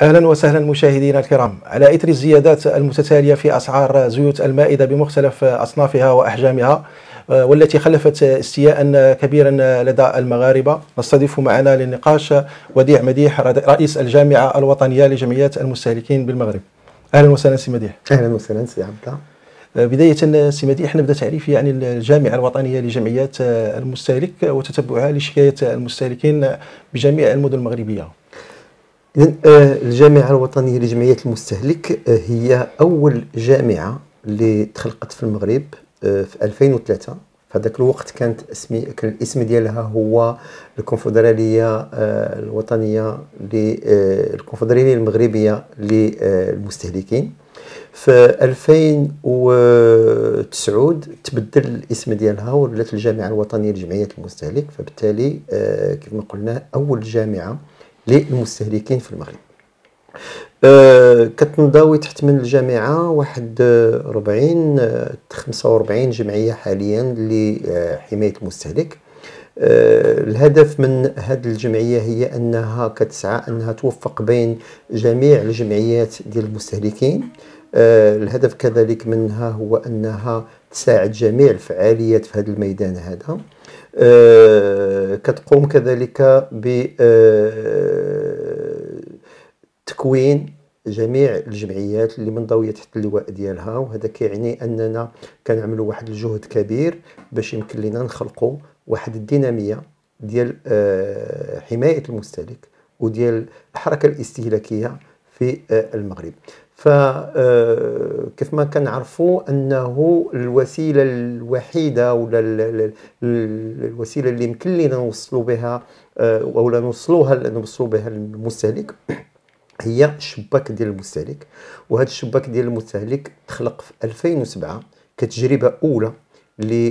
اهلا وسهلا مشاهدينا الكرام على اثر الزيادات المتتاليه في اسعار زيوت المائده بمختلف اصنافها واحجامها آه، والتي خلفت استياء كبيرا لدى المغاربه نستضيف معنا للنقاش وديع مديح رئيس الجامعه الوطنيه لجمعيات المستهلكين بالمغرب اهلا وسهلا سي مديح اهلا وسهلا سي عبد الله آه، بداية سي مديح نبدأ تعريف يعني الجامعة الوطنية لجمعيات آه، المستهلك وتتبعها لشكاية المستهلكين بجميع المدن المغربية اذا آه، الجامعة الوطنية لجمعيات المستهلك آه، هي أول جامعة اللي تخلقت في المغرب آه، في 2003 في هذاك الوقت كانت اسمي كان الاسم ديالها هو الكونفدراليه الوطنيه للكونفدراليه المغربيه للمستهلكين في 2009 تبدل الاسم ديالها ولات الجامعه الوطنيه لجمعيه المستهلك فبالتالي كما قلنا اول جامعه للمستهلكين في المغرب أه كتنضوي تحت من الجامعة واحد 40 45 جمعية حاليا لحماية المستهلك أه الهدف من هذه الجمعية هي أنها كتسعى أنها توفق بين جميع الجمعيات ديال المستهلكين أه الهدف كذلك منها هو أنها تساعد جميع الفعاليات في هذا الميدان هذا آه، كتقوم كذلك ب آه، تكوين جميع الجمعيات اللي منضويه تحت اللواء ديالها وهذا كيعني اننا كنعملوا واحد الجهد كبير باش يمكن لنا نخلقوا واحد الديناميه ديال آه، حمايه المستهلك وديال الحركه الاستهلاكيه في آه، المغرب فكيف آه، ما كنعرفوا انه الوسيله الوحيده ولا الوسيله اللي يمكن لينا نوصلوا بها آه، أو نوصلوها نوصلوا بها المستهلك هي شباك ديال المستهلك وهذا الشباك ديال المستهلك تخلق في 2007 كتجربه اولى اللي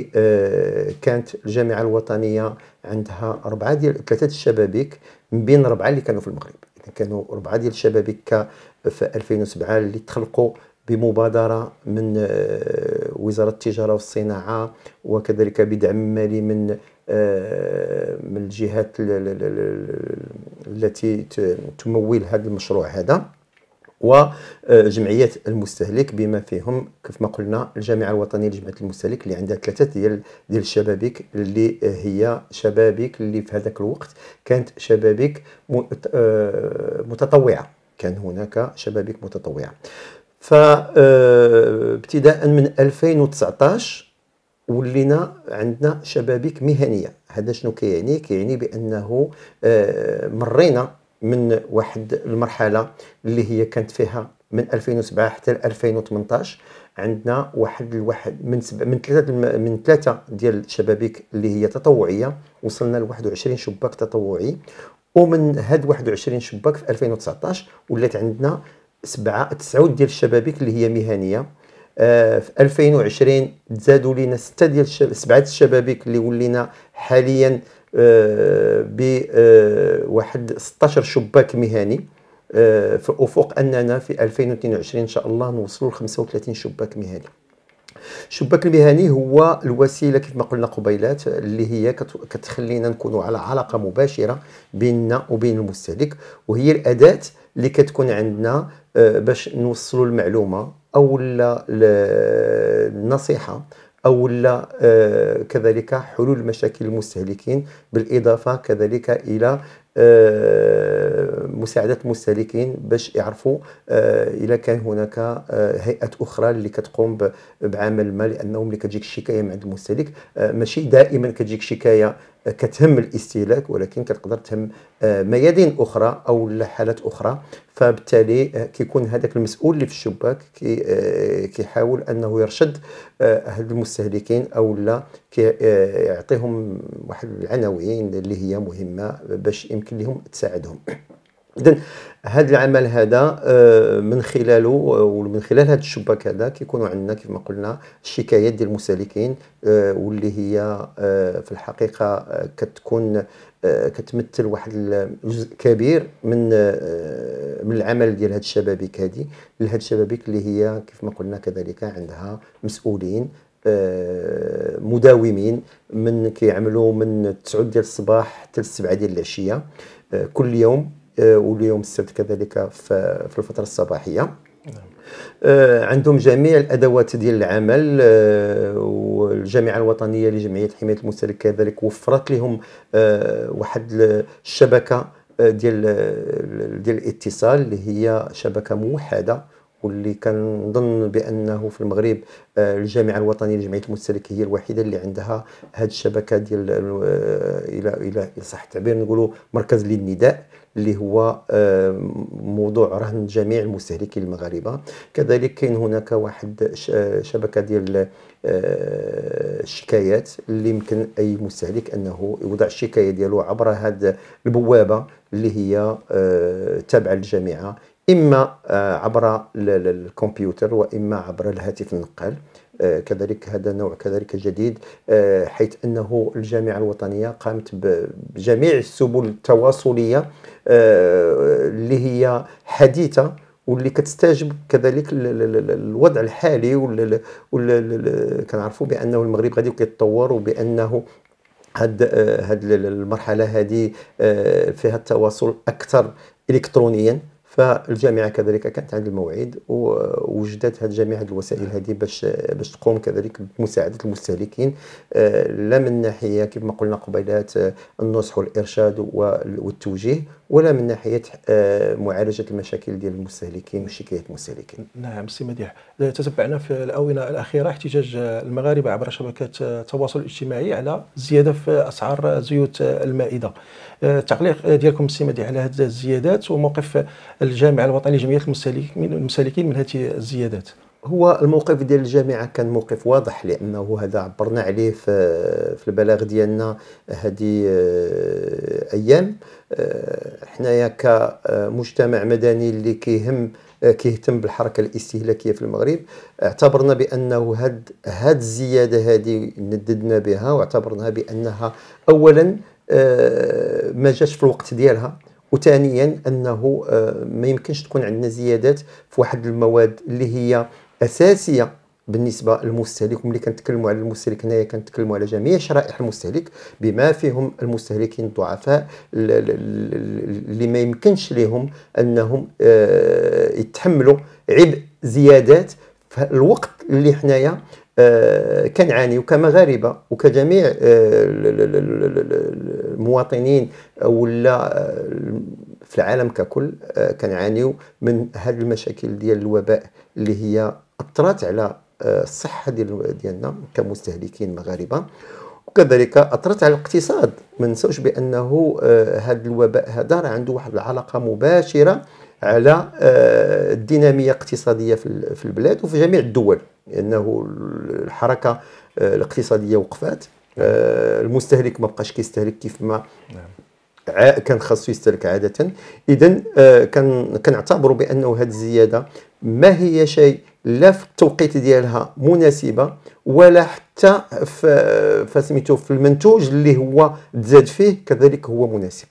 كانت الجامعه الوطنيه عندها اربعه ديال ثلاثه الشبابيك من بين اربعه اللي كانوا في المغرب كانوا اربعه ديال الشبابيك في 2007 اللي تخلقوا بمبادره من آه، وزاره التجاره والصناعه وكذلك بدعم مالي من آه، من الجهات التي تمول هذا المشروع هذا وجمعيات آه، المستهلك بما فيهم كيف ما قلنا الجامعه الوطنيه لجمعيه المستهلك اللي عندها ثلاثه ديال ديال الشبابيك اللي هي شبابيك اللي في هذاك الوقت كانت شبابيك آه، متطوعه كان هناك شبابيك متطوعه فابتداء آه، من 2019 ولينا عندنا شبابيك مهنيه هذا شنو كيعني كيعني بانه مرينا من واحد المرحله اللي هي كانت فيها من 2007 حتى 2018 عندنا واحد الواحد من سب... من ثلاثه من ثلاثه ديال الشبابيك اللي هي تطوعيه وصلنا ل 21 شباك تطوعي ومن هاد 21 شباك في 2019 ولات عندنا سبعه تسعود ديال الشبابيك اللي هي مهنيه آه في 2020 تزادوا لينا سته ديال سبعه الشبابيك اللي ولينا حاليا آه، بواحد 16 شباك مهني آه، في افق اننا في 2022 ان شاء الله نوصلوا ل 35 شباك مهني الشباك المهني هو الوسيله كما قلنا قبيلات اللي هي كتخلينا نكونوا على علاقه مباشره بيننا وبين المستهلك وهي الاداه اللي كتكون عندنا آه، باش نوصلوا المعلومه او النصيحه أو لا آه، كذلك حلول مشاكل المستهلكين بالإضافة كذلك إلى آه، مساعدة المستهلكين باش يعرفوا آه، إذا كان هناك هيئة أخرى اللي كتقوم بعمل ما لأنهم اللي كتجيك الشكاية من عند المستهلك ماشي دائما كتجيك شكاية كتهم الاستهلاك ولكن كتقدر تهم آه، ميادين اخرى او حالات اخرى فبالتالي آه، كيكون هذاك المسؤول اللي في الشباك آه، كيحاول انه يرشد هاد المستهلكين او لا يعطيهم واحد العناوين اللي هي مهمه باش يمكن لهم تساعدهم اذا هذا العمل هذا آه، من خلاله آه، ومن خلال هذا الشباك هذا كيكونوا عندنا كما قلنا الشكايات ديال المسالكين آه، واللي هي في الحقيقه كتكون كتمثل واحد الجزء كبير من من العمل ديال هاد الشبابيك هادي لهاد الشبابيك اللي هي كيف ما قلنا كذلك عندها مسؤولين مداومين من كيعملوا من 9 ديال الصباح حتى 7 ديال العشيه كل يوم آه، واليوم السبت كذلك في الفتره الصباحيه آه، عندهم جميع الادوات ديال العمل آه، والجامعه الوطنيه لجمعيه حمايه المستهلك كذلك وفرت لهم واحد الشبكه ديال ديال الاتصال اللي هي شبكه موحده واللي كنظن بانه في المغرب آه، الجامعه الوطنيه لجمعيه المستهلك هي الوحيده اللي عندها هذه الشبكه ديال آه، الى الى صح التعبير نقولوا مركز للنداء اللي هو آه، موضوع رهن جميع المستهلكين المغاربه كذلك كاين هناك واحد شبكه ديال الشكايات اللي يمكن اي مستهلك انه يوضع الشكايه ديالو عبر هذه البوابه اللي هي تابعه للجامعه إما آه، عبر الكمبيوتر وإما عبر الهاتف النقال آه، كذلك هذا نوع كذلك جديد آه، حيث أنه الجامعة الوطنية قامت بجميع السبل التواصلية اللي هي حديثة واللي كتستجب كذلك الوضع الحالي كنعرفوا بانه المغرب غادي كيتطور وبانه هاد هاد المرحله هذه فيها التواصل اكثر الكترونيا فالجامعه كذلك كانت عند الموعد ووجدت هذه جميع هذه الوسائل هذه باش باش تقوم كذلك بمساعده المستهلكين آه، لا من ناحيه كما قلنا قبيلات آه، النصح والارشاد والتوجيه ولا من ناحيه آه، معالجه المشاكل ديال المستهلكين وشكايه المستهلكين. نعم سي مديح، تتبعنا في الاونه الاخيره احتجاج المغاربه عبر شبكات آه، التواصل الاجتماعي على الزياده في اسعار زيوت المائده. آه، التعليق ديالكم سي مديح على هذه الزيادات وموقف الجامعه الوطنيه لجمعيه المستهلكين من هذه الزيادات. هو الموقف ديال الجامعه كان موقف واضح لانه هذا عبرنا عليه في في البلاغ ديالنا هذه آه، ايام آه، حنايا كمجتمع مدني اللي كيهم آه، كيهتم بالحركه الاستهلاكيه في المغرب اعتبرنا بانه هاد هاد الزياده هذه نددنا بها واعتبرناها بانها اولا ما جاش في الوقت ديالها وثانيا انه ما يمكنش تكون عندنا زيادات في واحد المواد اللي هي اساسيه بالنسبه للمستهلك وملي كنتكلموا على المستهلك هنايا كنتكلموا على جميع شرائح المستهلك بما فيهم المستهلكين الضعفاء اللي ما يمكنش لهم انهم آه، يتحملوا عبء زيادات في الوقت اللي حنايا آه، كنعانيو كمغاربه وكجميع آه، المواطنين ولا في العالم ككل كنعانيو من هذه المشاكل ديال الوباء اللي هي اثرت على آه، الصحه ديال ديالنا كمستهلكين مغاربه وكذلك اثرت على الاقتصاد ما نساوش بانه آه، هذا الوباء هذا راه عنده واحد العلاقه مباشره على آه، الديناميه الاقتصاديه في البلاد وفي جميع الدول لانه الحركه الاقتصاديه وقفات المستهلك ما بقاش كيستهلك كيف ما نعم. كان خاصو يستهلك عاده اذا كنعتبروا بانه هذه الزياده ما هي شيء لا في التوقيت ديالها مناسبه ولا حتى في في المنتوج اللي هو تزاد فيه كذلك هو مناسب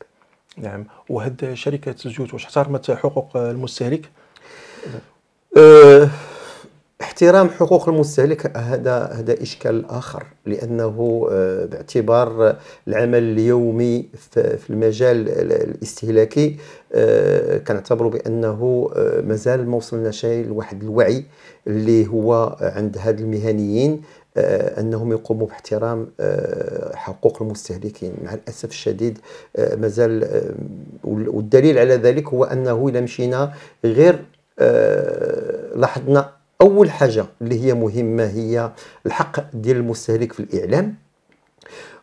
نعم وهاد شركه الزيوت واش احترمت حقوق المستهلك؟ أه احترام حقوق المستهلك هذا هذا اشكال اخر لانه آه، باعتبار العمل اليومي في المجال الاستهلاكي آه، كنعتبروا بانه آه، مازال ما وصلناش لواحد الوعي اللي هو عند هاد المهنيين انهم يقوموا باحترام حقوق المستهلكين مع الاسف الشديد مازال والدليل على ذلك هو انه الى مشينا غير لاحظنا اول حاجه اللي هي مهمه هي الحق ديال المستهلك في الاعلام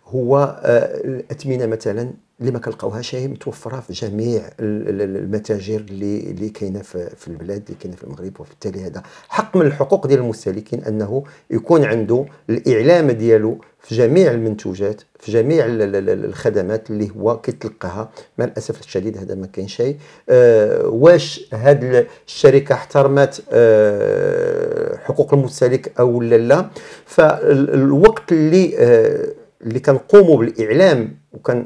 هو الاثمنه آه، مثلا اللي ما كنلقاوهاش هي متوفره في جميع المتاجر اللي اللي كاينه في البلاد اللي كاينه في المغرب وبالتالي هذا حق من الحقوق ديال المستهلكين انه يكون عنده الاعلام ديالو في جميع المنتوجات في جميع الخدمات اللي هو كيتلقاها مع الاسف الشديد هذا ما كاين شيء أه واش هاد الشركه احترمت أه حقوق المستهلك او لا فالوقت اللي أه اللي كنقوموا بالاعلام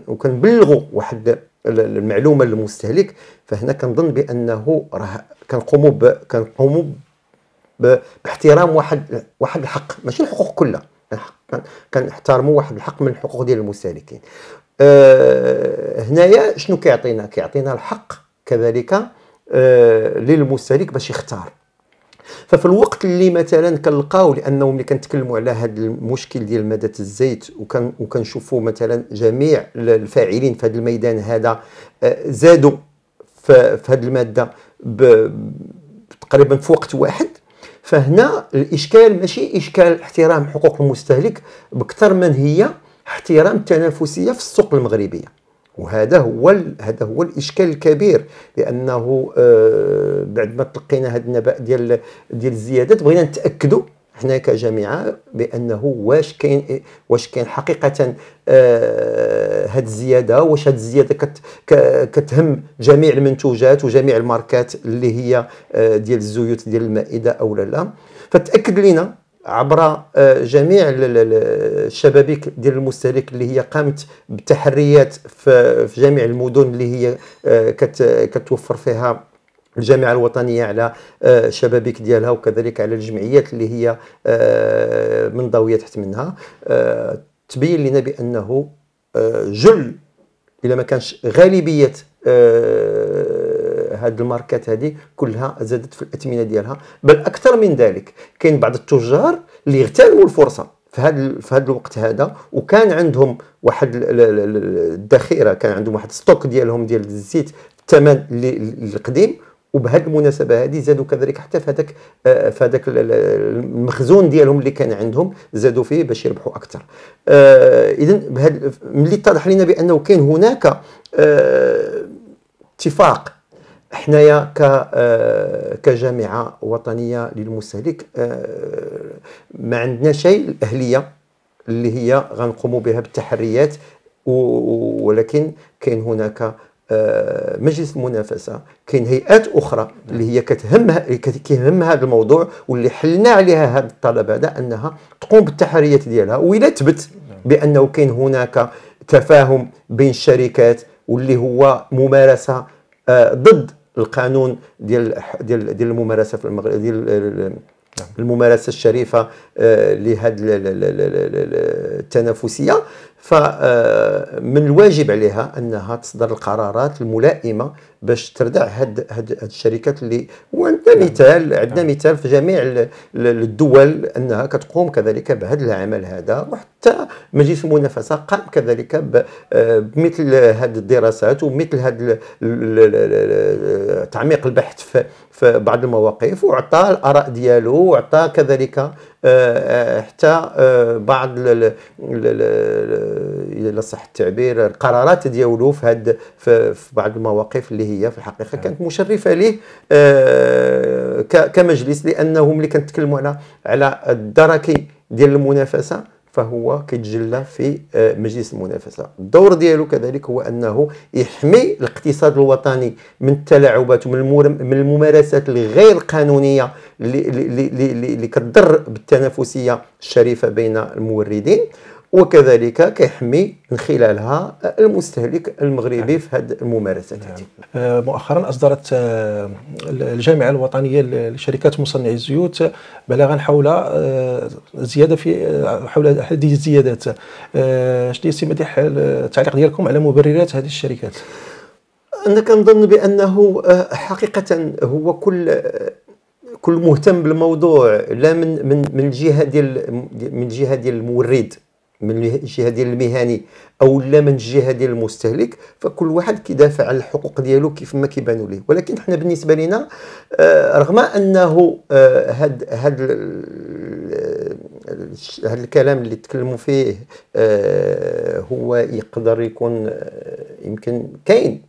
وكنبلغوا واحد المعلومه للمستهلك فهنا كنظن بانه راه كنقوموا كنقوموا باحترام واحد واحد الحق ماشي الحقوق كلها كنحترموا واحد الحق من الحقوق ديال المستهلكين أه هنايا شنو كيعطينا كيعطينا الحق كذلك أه للمستهلك باش يختار ففي الوقت اللي مثلا كنلقاو لانه ملي كنتكلموا على هذا المشكل ديال ماده الزيت وكان وكنشوفوا مثلا جميع الفاعلين في هذا الميدان هذا آه، زادوا في هذه الماده تقريبا في وقت واحد فهنا الاشكال ماشي اشكال احترام حقوق المستهلك بكثر من هي احترام التنافسيه في السوق المغربيه وهذا هو هذا هو الاشكال الكبير لانه آه بعد ما تلقينا هذا النبأ ديال ديال الزيادات بغينا نتاكدوا حنا كجامعه بانه واش كاين واش كاين حقيقه آه هاد الزياده واش هاد الزياده كت كتهم جميع المنتوجات وجميع الماركات اللي هي آه ديال الزيوت ديال المائده او لا لا فتاكد لينا عبر آه، جميع الشبابيك ديال المستهلك اللي هي قامت بتحريات في جميع المدن اللي هي آه، كتوفر فيها الجامعه الوطنيه على آه، الشبابيك ديالها وكذلك على الجمعيات اللي هي منضويه تحت منها تبين لنا بانه جل الا ما كانش غالبيه هاد الماركات هذه كلها زادت في الاثمنه ديالها بل اكثر من ذلك كاين بعض التجار اللي اغتالوا الفرصه في هذا في هذا الوقت هذا وكان عندهم واحد الذخيره كان عندهم واحد ستوك ديالهم ديال الزيت الثمن القديم وبهذه المناسبه هذه زادوا كذلك حتى في هذاك آه، في هذاك المخزون ديالهم اللي كان عندهم زادوا فيه باش يربحوا اكثر آه، اذا ملي اتضح لنا بانه كاين هناك آه، اتفاق حنايا آه، كجامعه وطنيه للمستهلك آه، ما عندنا شيء الاهليه اللي هي غنقوموا بها بالتحريات ولكن كاين هناك آه، مجلس المنافسه كاين هيئات اخرى اللي هي كتهم كيهم هذا الموضوع واللي حلنا عليها هذا الطلب هذا انها تقوم بالتحريات ديالها والا تبت بانه كاين هناك تفاهم بين الشركات واللي هو ممارسه ضد القانون ديال ديال ديال الممارسه في المغرب ديال الممارسه الشريفه آه، لهذه التنافسيه فمن آه، الواجب عليها انها تصدر القرارات الملائمه باش تردع هاد هاد, هاد الشركات اللي وعندنا نعم. مثال نعم. عندنا مثال في جميع الدول انها كتقوم كذلك بهذا العمل هذا وحتى مجلس المنافسه قام كذلك آه، بمثل هذه الدراسات ومثل هذا تعميق البحث في بعض المواقف وعطى الاراء ديالو وعطى كذلك حتى آه، بعض الى صح التعبير القرارات ديالو في هاد في بعض المواقف اللي هي في الحقيقه نعم. كانت مشرفه ليه آه، كمجلس لانه ملي كنتكلموا على على الدركي ديال المنافسه فهو كيتجلى في آه، مجلس المنافسه الدور ديالو كذلك هو انه يحمي الاقتصاد الوطني من التلاعبات ومن من الممارسات الغير قانونيه اللي كتضر بالتنافسيه الشريفه بين الموردين وكذلك كيحمي من خلالها المستهلك المغربي في هذه الممارسات هذه نعم. آه، مؤخرا اصدرت آه، الجامعه الوطنيه لشركات مصنعي الزيوت بلاغا حول آه، زياده في حول هذه الزيادات شنو سي مديح التعليق ديالكم على مبررات هذه الشركات انا كنظن بانه حقيقه هو كل كل مهتم بالموضوع لا من من من الجهه ديال من الجهه ديال المورد من الجهه ديال المهني او لا من الجهه ديال المستهلك فكل واحد كيدافع على الحقوق ديالو كيف ما كيبانوا ليه ولكن حنا بالنسبه لنا آه، رغم انه آه، هاد هاد آه، هاد الكلام اللي تكلموا فيه هو يقدر يكون يمكن كاين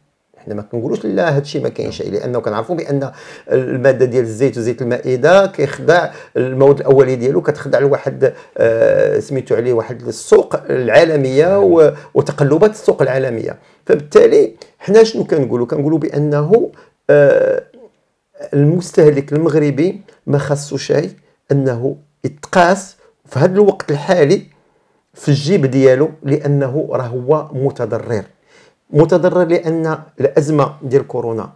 حنا ما كنقولوش لا هادشي ما كاينش نعم. لانه كنعرفوا بان الماده ديال الزيت وزيت المائده كيخضع المواد الاوليه ديالو كتخضع لواحد آه سميتو عليه واحد السوق العالميه نعم. وتقلبات السوق العالميه فبالتالي حنا شنو كنقولوا كنقولوا بانه آه المستهلك المغربي ما خاصو شيء انه يتقاس في هذا الوقت الحالي في الجيب ديالو لانه راه هو متضرر متضرر لان الازمه ديال كورونا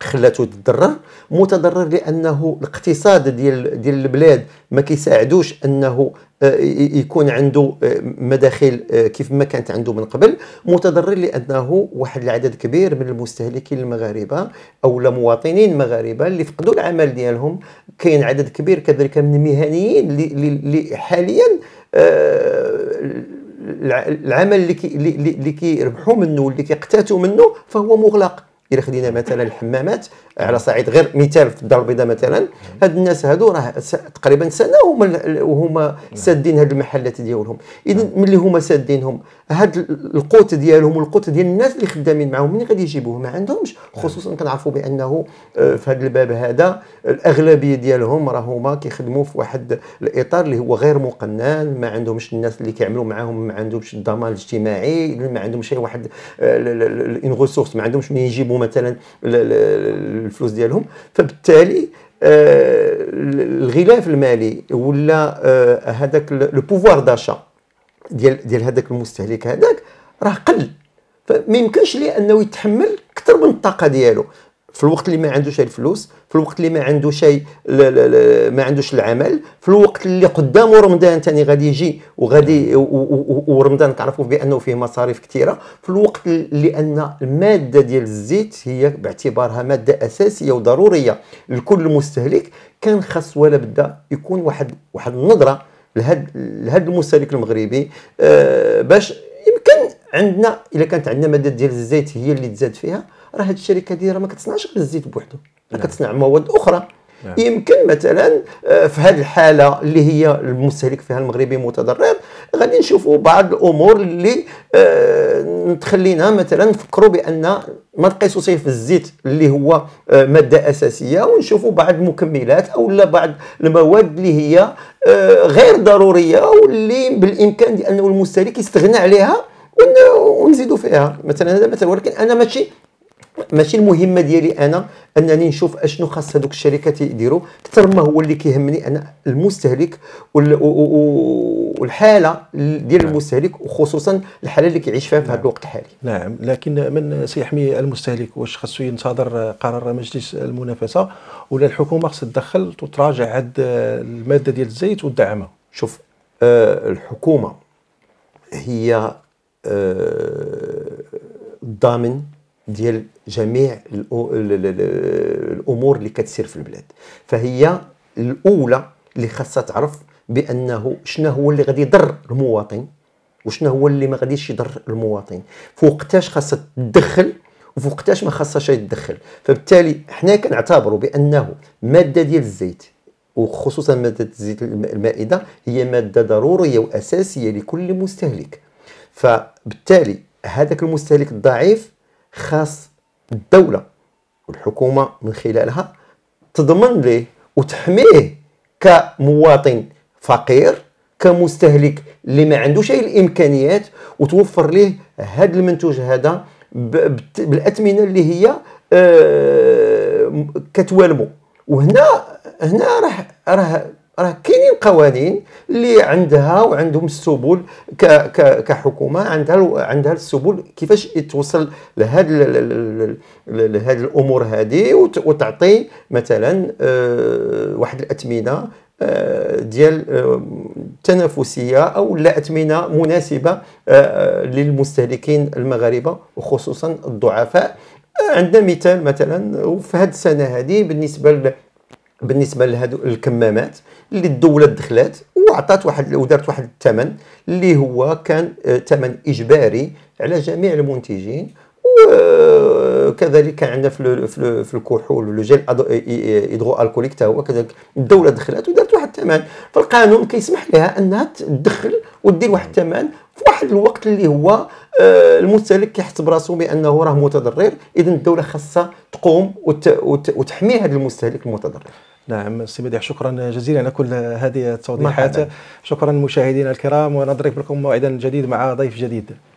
خلاته يتضرر متضرر لانه الاقتصاد ديال ديال البلاد ما كيساعدوش انه آه، يكون عنده آه، مداخل آه، كيف ما كانت عنده من قبل متضرر لانه واحد العدد كبير من المستهلكين المغاربه او المواطنين المغاربه اللي فقدوا العمل ديالهم كاين عدد كبير كذلك من المهنيين اللي حاليا العمل اللي كي اللي كيربحوا منه واللي كيقتاتوا منه فهو مغلق الا خدينا مثلا الحمامات على صعيد غير مثال في الدار البيضاء مثلا هاد الناس هادو راه تقريبا سنه وهما وهما سادين هاد المحلات ديالهم اذا نعم. ملي هما سادينهم هاد القوت ديالهم والقوت ديال الناس اللي خدامين معاهم منين غادي يجيبوه ما عندهمش نعم. خصوصا كنعرفوا بانه آه، في هذا الباب هذا الاغلبيه ديالهم راه هما كيخدموا في واحد الاطار اللي هو غير مقنن ما عندهمش الناس اللي كيعملوا معاهم ما عندهمش الضمان الاجتماعي ما عندهمش اي واحد ان آه، ريسورس ما عندهمش من يجيبوا مثلا الفلوس ديالهم فبالتالي آه، الغلاف المالي ولا آه، هذاك لو بوفوار داشا ديال ديال هذاك المستهلك هذاك راه قل فما يمكنش ليه انه يتحمل اكثر من الطاقه ديالو في الوقت اللي ما عندوش الفلوس في الوقت اللي ما عندوش شيء ما عندوش العمل في الوقت اللي قدامه رمضان ثاني غادي يجي وغادي نعم. ورمضان كنعرفوا بانه فيه مصاريف كثيره في الوقت اللي ان الماده ديال الزيت هي باعتبارها ماده اساسيه وضروريه لكل مستهلك كان خاص ولا بدا يكون واحد واحد النظره لهذا المستهلك المغربي آه، باش عندنا الا كانت عندنا مادة ديال الزيت هي اللي تزاد فيها راه هذه الشركه دي راه ما كتصنعش غير الزيت بوحدو راه نعم. كتصنع مواد اخرى نعم. يمكن مثلا آه، في هذه الحاله اللي هي المستهلك فيها المغربي متضرر غادي نشوفوا بعض الامور اللي آه، تخلينا مثلا نفكروا بان ما نقيسوا صيف الزيت اللي هو آه، ماده اساسيه ونشوفوا بعض المكملات او لا بعض المواد اللي هي غير ضروريه واللي بالامكان انه المستهلك يستغنى عليها ونزيدوا فيها مثلا هذا مثلا ولكن انا ماشي ماشي المهمه ديالي انا انني نشوف اشنو خاص هذوك الشركات يديروا اكثر ما هو اللي كيهمني انا المستهلك والحاله ديال نعم. المستهلك وخصوصا الحاله اللي كيعيش فيها في هذا نعم. الوقت الحالي نعم لكن من سيحمي المستهلك واش خاصو ينتظر قرار مجلس المنافسه ولا الحكومه خاصها تدخل وتراجع عد الماده ديال الزيت وتدعمها شوف آه، الحكومه هي آه، ضامن ديال جميع الامور اللي كتسير في البلاد فهي الاولى اللي خاصها تعرف بانه شنو هو اللي غادي يضر المواطن وشنو هو اللي ما غاديش يضر المواطن فوقتاش خاصها تدخل وفوقتاش ما خاصهاش تدخل فبالتالي حنا كنعتبروا بانه ماده ديال الزيت وخصوصا ماده الزيت المائده هي ماده ضروريه واساسيه لكل مستهلك فبالتالي هذاك المستهلك الضعيف خاص الدوله والحكومه من خلالها تضمن ليه وتحميه كمواطن فقير كمستهلك اللي ما عندوش اي الامكانيات وتوفر ليه هذا المنتوج هذا بالاثمنه اللي هي آه، كتوالمو وهنا هنا راه راه راه كاينين قوانين اللي عندها وعندهم السبل كحكومه عندها عندها السبل كيفاش توصل لهاد لهاد الامور هذه وتعطي مثلا آه، واحد الاثمنه آه، ديال آه، تنافسيه او لا اثمنه مناسبه للمستهلكين المغاربه وخصوصا الضعفاء عندنا مثال مثلا وفي هذه السنه هذه بالنسبه بالنسبه لهذو الكمامات اللي الدوله دخلت وعطات واحد ودارت واحد الثمن اللي هو كان ثمن آه، اجباري على جميع المنتجين وكذلك آه، كان عندنا في في الكحول والجيل هيدرو الكوليك حتى هو كذلك الدوله دخلت ودارت واحد الثمن فالقانون كيسمح لها انها تدخل ودير واحد الثمن في واحد الوقت اللي هو آه، المستهلك كيحسب راسو بانه راه متضرر اذا الدوله خاصها تقوم وتحمي هذا المستهلك المتضرر نعم سي بديع شكرا جزيلا كل هذه التوضيحات شكرا مشاهدينا الكرام ونضرب لكم موعدا جديد مع ضيف جديد